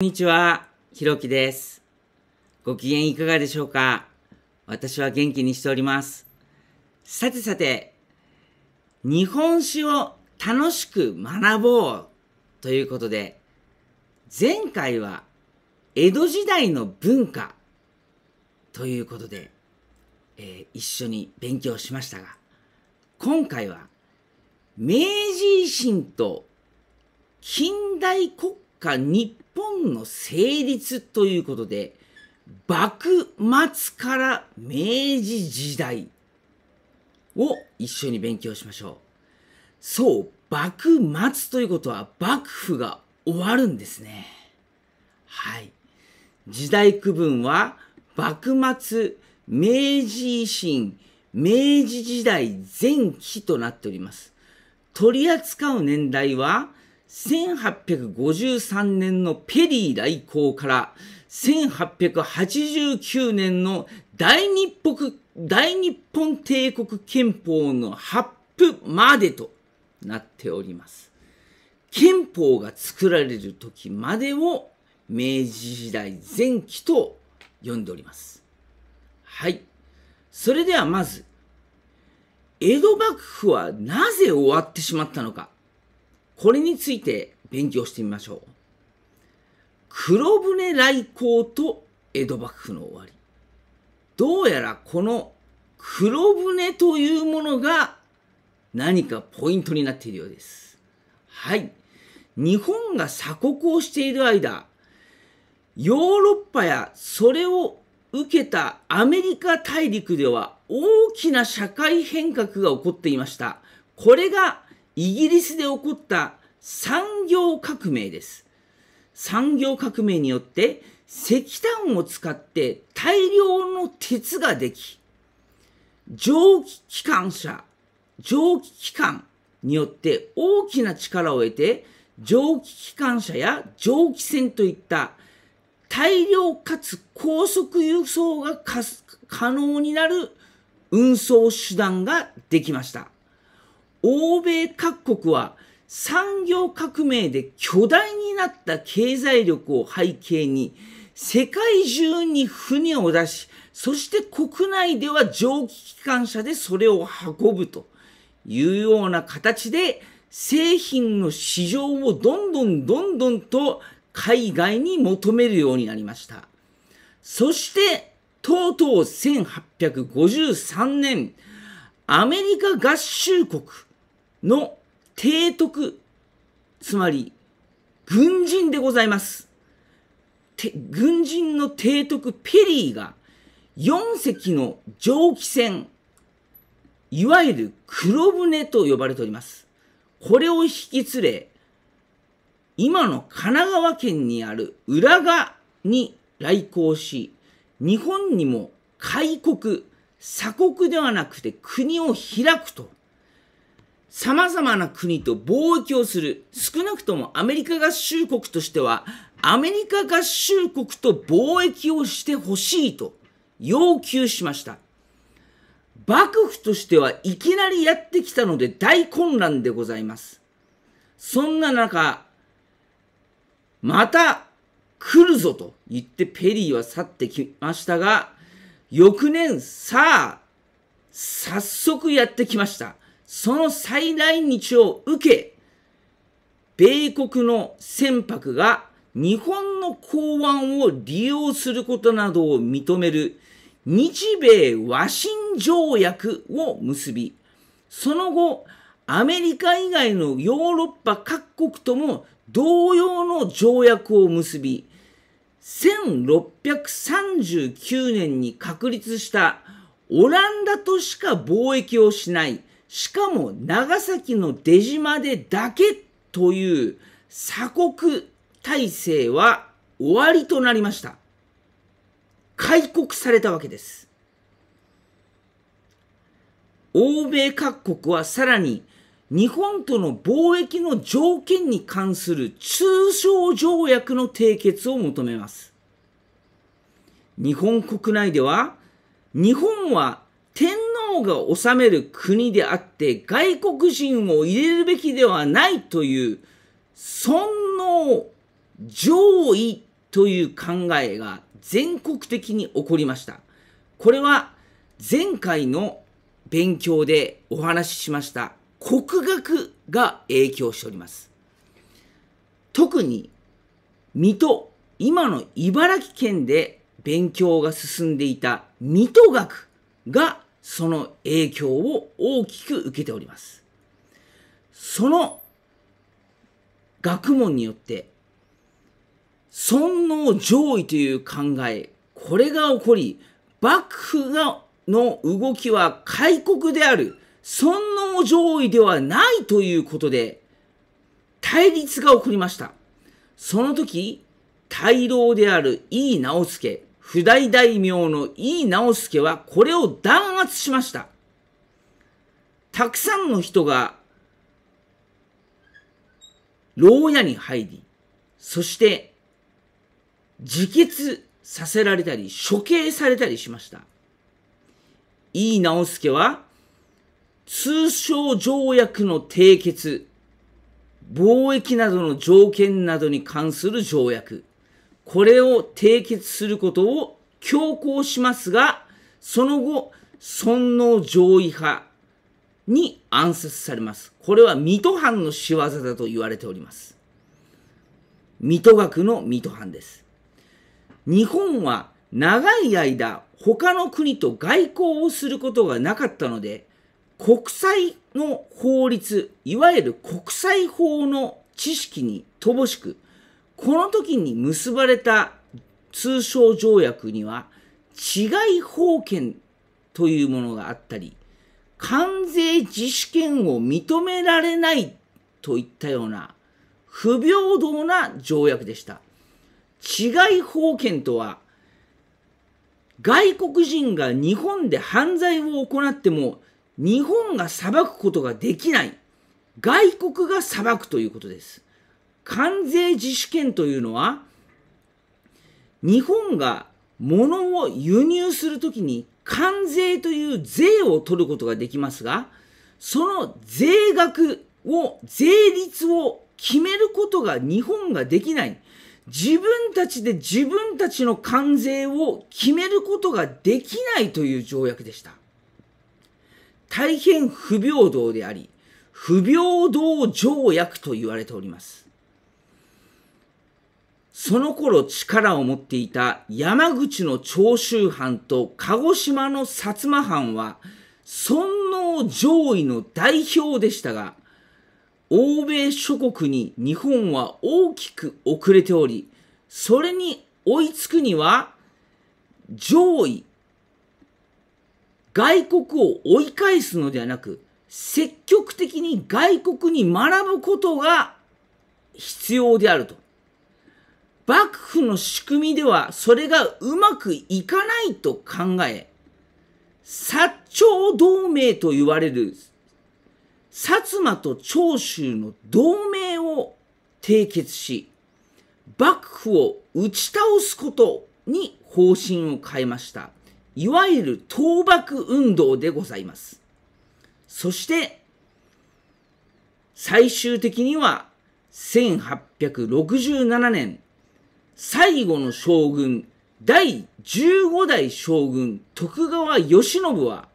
こんにちは、ひろきです。ご機嫌いかがでしょうか私は元気にしております。さてさて、日本史を楽しく学ぼうということで、前回は江戸時代の文化ということで、えー、一緒に勉強しましたが、今回は明治維新と近代国家日本の成立ということで、幕末から明治時代を一緒に勉強しましょう。そう、幕末ということは幕府が終わるんですね。はい。時代区分は、幕末、明治維新、明治時代前期となっております。取り扱う年代は、1853年のペリー来航から1889年の大日本大日本帝国憲法の発布までとなっております。憲法が作られる時までを明治時代前期と呼んでおります。はい。それではまず、江戸幕府はなぜ終わってしまったのか。これについて勉強してみましょう。黒船来航と江戸幕府の終わり。どうやらこの黒船というものが何かポイントになっているようです。はい。日本が鎖国をしている間、ヨーロッパやそれを受けたアメリカ大陸では大きな社会変革が起こっていました。これがイギリスで起こった産業革命です。産業革命によって石炭を使って大量の鉄ができ、蒸気機関車、蒸気機関によって大きな力を得て、蒸気機関車や蒸気船といった大量かつ高速輸送が可能になる運送手段ができました。欧米各国は産業革命で巨大になった経済力を背景に世界中に船を出し、そして国内では蒸気機関車でそれを運ぶというような形で製品の市場をどんどんどんどんと海外に求めるようになりました。そしてとうとう1853年、アメリカ合衆国、の提督、つまり、軍人でございます。軍人の提督ペリーが、4隻の蒸気船、いわゆる黒船と呼ばれております。これを引き連れ、今の神奈川県にある浦賀に来航し、日本にも開国、鎖国ではなくて国を開くと様々な国と貿易をする。少なくともアメリカ合衆国としては、アメリカ合衆国と貿易をしてほしいと要求しました。幕府としてはいきなりやってきたので大混乱でございます。そんな中、また来るぞと言ってペリーは去ってきましたが、翌年さあ、早速やってきました。その再来日を受け、米国の船舶が日本の港湾を利用することなどを認める日米和親条約を結び、その後、アメリカ以外のヨーロッパ各国とも同様の条約を結び、1639年に確立したオランダとしか貿易をしないしかも長崎の出島でだけという鎖国体制は終わりとなりました。開国されたわけです。欧米各国はさらに日本との貿易の条件に関する通商条約の締結を求めます。日本国内では日本は天皇が治める国であって外国人を入れるべきではないという尊王攘夷という考えが全国的に起こりました。これは前回の勉強でお話ししました国学が影響しております。特に水戸、今の茨城県で勉強が進んでいた水戸学がその影響を大きく受けております。その学問によって、尊王攘夷という考え、これが起こり、幕府がの動きは開国である、尊王攘夷ではないということで、対立が起こりました。その時、大老である井伊直弼、不代大名の井伊直弼はこれを弾圧しました。たくさんの人が牢屋に入り、そして自決させられたり処刑されたりしました。井伊直弼は通商条約の締結、貿易などの条件などに関する条約、これを締結することを強行しますが、その後、尊王攘夷派に暗殺されます。これは水戸藩の仕業だと言われております。水戸学の水戸藩です。日本は長い間他の国と外交をすることがなかったので、国際の法律、いわゆる国際法の知識に乏しく、この時に結ばれた通商条約には、違い法権というものがあったり、関税自主権を認められないといったような不平等な条約でした。違い法権とは、外国人が日本で犯罪を行っても、日本が裁くことができない、外国が裁くということです。関税自主権というのは、日本が物を輸入するときに関税という税を取ることができますが、その税額を、税率を決めることが日本ができない。自分たちで自分たちの関税を決めることができないという条約でした。大変不平等であり、不平等条約と言われております。その頃力を持っていた山口の長州藩と鹿児島の薩摩藩は尊王攘夷の代表でしたが、欧米諸国に日本は大きく遅れており、それに追いつくには、上位、外国を追い返すのではなく、積極的に外国に学ぶことが必要であると。幕府の仕組みではそれがうまくいかないと考え、薩長同盟と言われる薩摩と長州の同盟を締結し、幕府を打ち倒すことに方針を変えました。いわゆる倒幕運動でございます。そして、最終的には1867年最後の将軍、第15代将軍徳川慶喜は、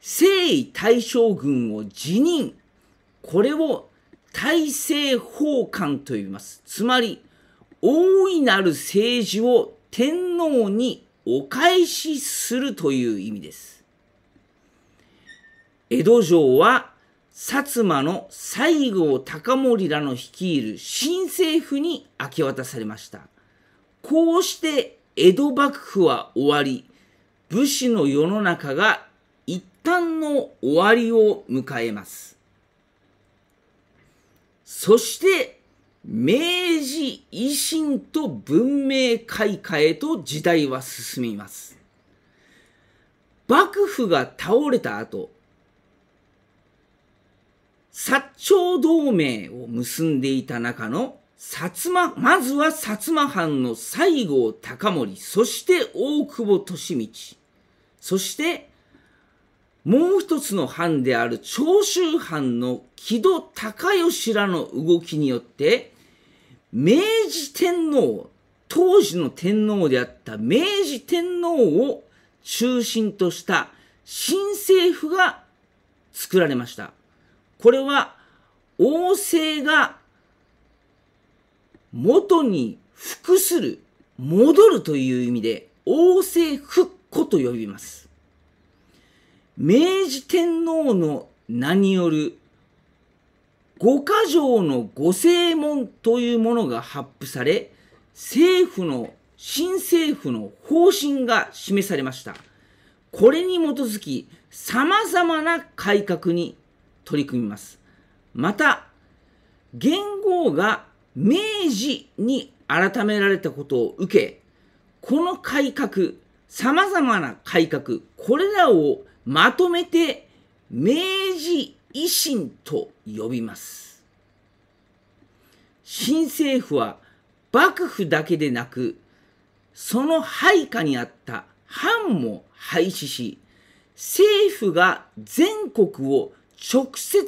征夷大将軍を辞任。これを大政奉還と言います。つまり、大いなる政治を天皇にお返しするという意味です。江戸城は薩摩の西郷隆盛らの率いる新政府に明け渡されました。こうして江戸幕府は終わり、武士の世の中が一旦の終わりを迎えます。そして、明治維新と文明開化へと時代は進みます。幕府が倒れた後、薩長同盟を結んでいた中の薩摩、まずは薩摩藩の西郷隆盛、そして大久保利通、そしてもう一つの藩である長州藩の木戸孝吉らの動きによって、明治天皇、当時の天皇であった明治天皇を中心とした新政府が作られました。これは王政が元に服する、戻るという意味で、王政復古と呼びます。明治天皇の名による五箇条の御正門というものが発布され、政府の、新政府の方針が示されました。これに基づき、様々な改革に取り組みます。また、元号が明治に改められたことを受け、この改革、さまざまな改革、これらをまとめて明治維新と呼びます。新政府は幕府だけでなく、その配下にあった藩も廃止し、政府が全国を直接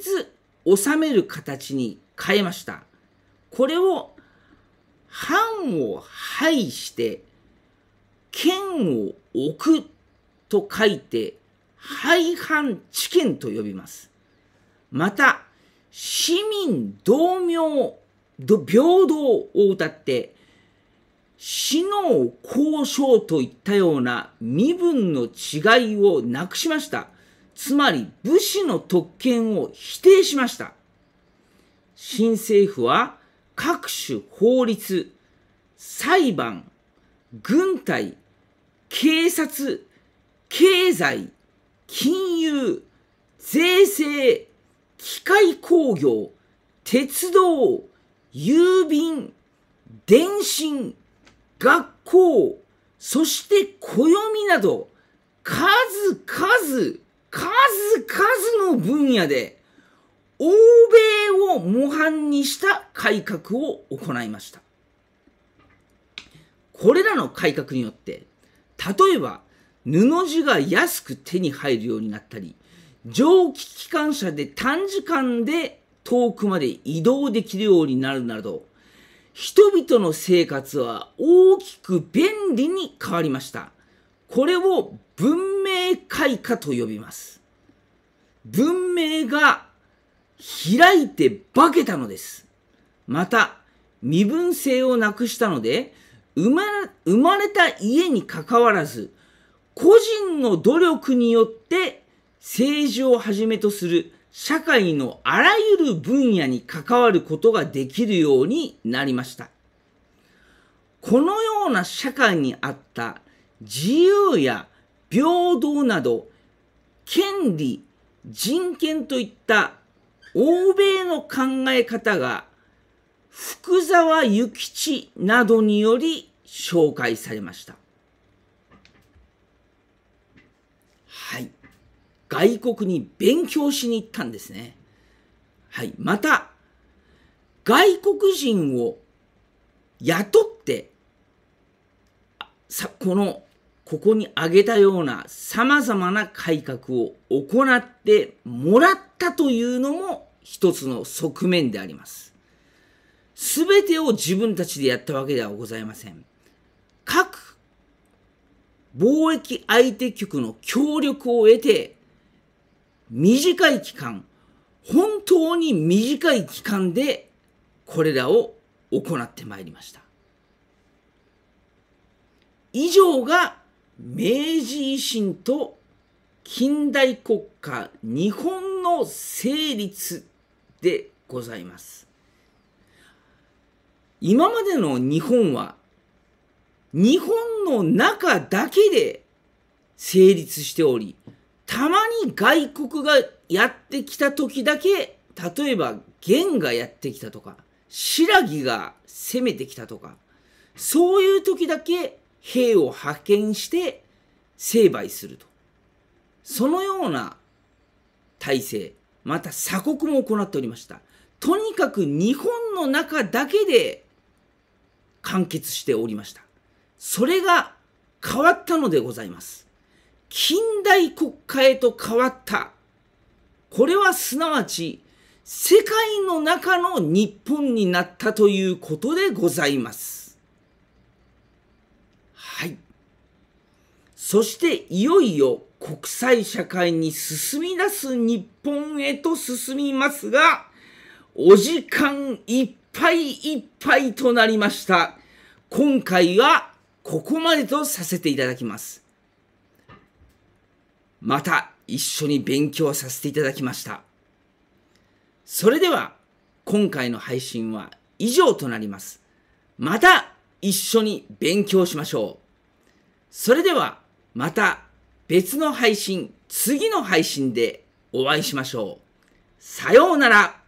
治める形に変えました。これを藩を廃して剣を置くと書いて廃藩置県と呼びます。また市民同名平等を謳って死の交渉といったような身分の違いをなくしました。つまり武士の特権を否定しました。新政府は各種法律、裁判、軍隊、警察、経済、金融、税制、機械工業、鉄道、郵便、電信、学校、そして暦など、数々、数々の分野で、欧米を模範にした改革を行いました。これらの改革によって、例えば、布地が安く手に入るようになったり、蒸気機関車で短時間で遠くまで移動できるようになるなど、人々の生活は大きく便利に変わりました。これを文明開化と呼びます。文明が開いて化けたのです。また、身分性をなくしたので、生ま生まれた家にかかわらず、個人の努力によって政治をはじめとする社会のあらゆる分野に関わることができるようになりました。このような社会にあった自由や平等など、権利、人権といった欧米の考え方が福沢諭吉などにより紹介されました。はい。外国に勉強しに行ったんですね。はい。また、外国人を雇って、さこのここに挙げたような様々な改革を行ってもらったというのも一つの側面であります。すべてを自分たちでやったわけではございません。各貿易相手局の協力を得て、短い期間、本当に短い期間でこれらを行ってまいりました。以上が明治維新と近代国家日本の成立でございます。今までの日本は日本の中だけで成立しており、たまに外国がやってきた時だけ、例えば元がやってきたとか、新羅が攻めてきたとか、そういう時だけ兵を派遣して成敗すると。そのような体制、また鎖国も行っておりました。とにかく日本の中だけで完結しておりました。それが変わったのでございます。近代国家へと変わった。これはすなわち、世界の中の日本になったということでございます。そしていよいよ国際社会に進み出す日本へと進みますが、お時間いっぱいいっぱいとなりました。今回はここまでとさせていただきます。また一緒に勉強させていただきました。それでは今回の配信は以上となります。また一緒に勉強しましょう。それではまた別の配信、次の配信でお会いしましょう。さようなら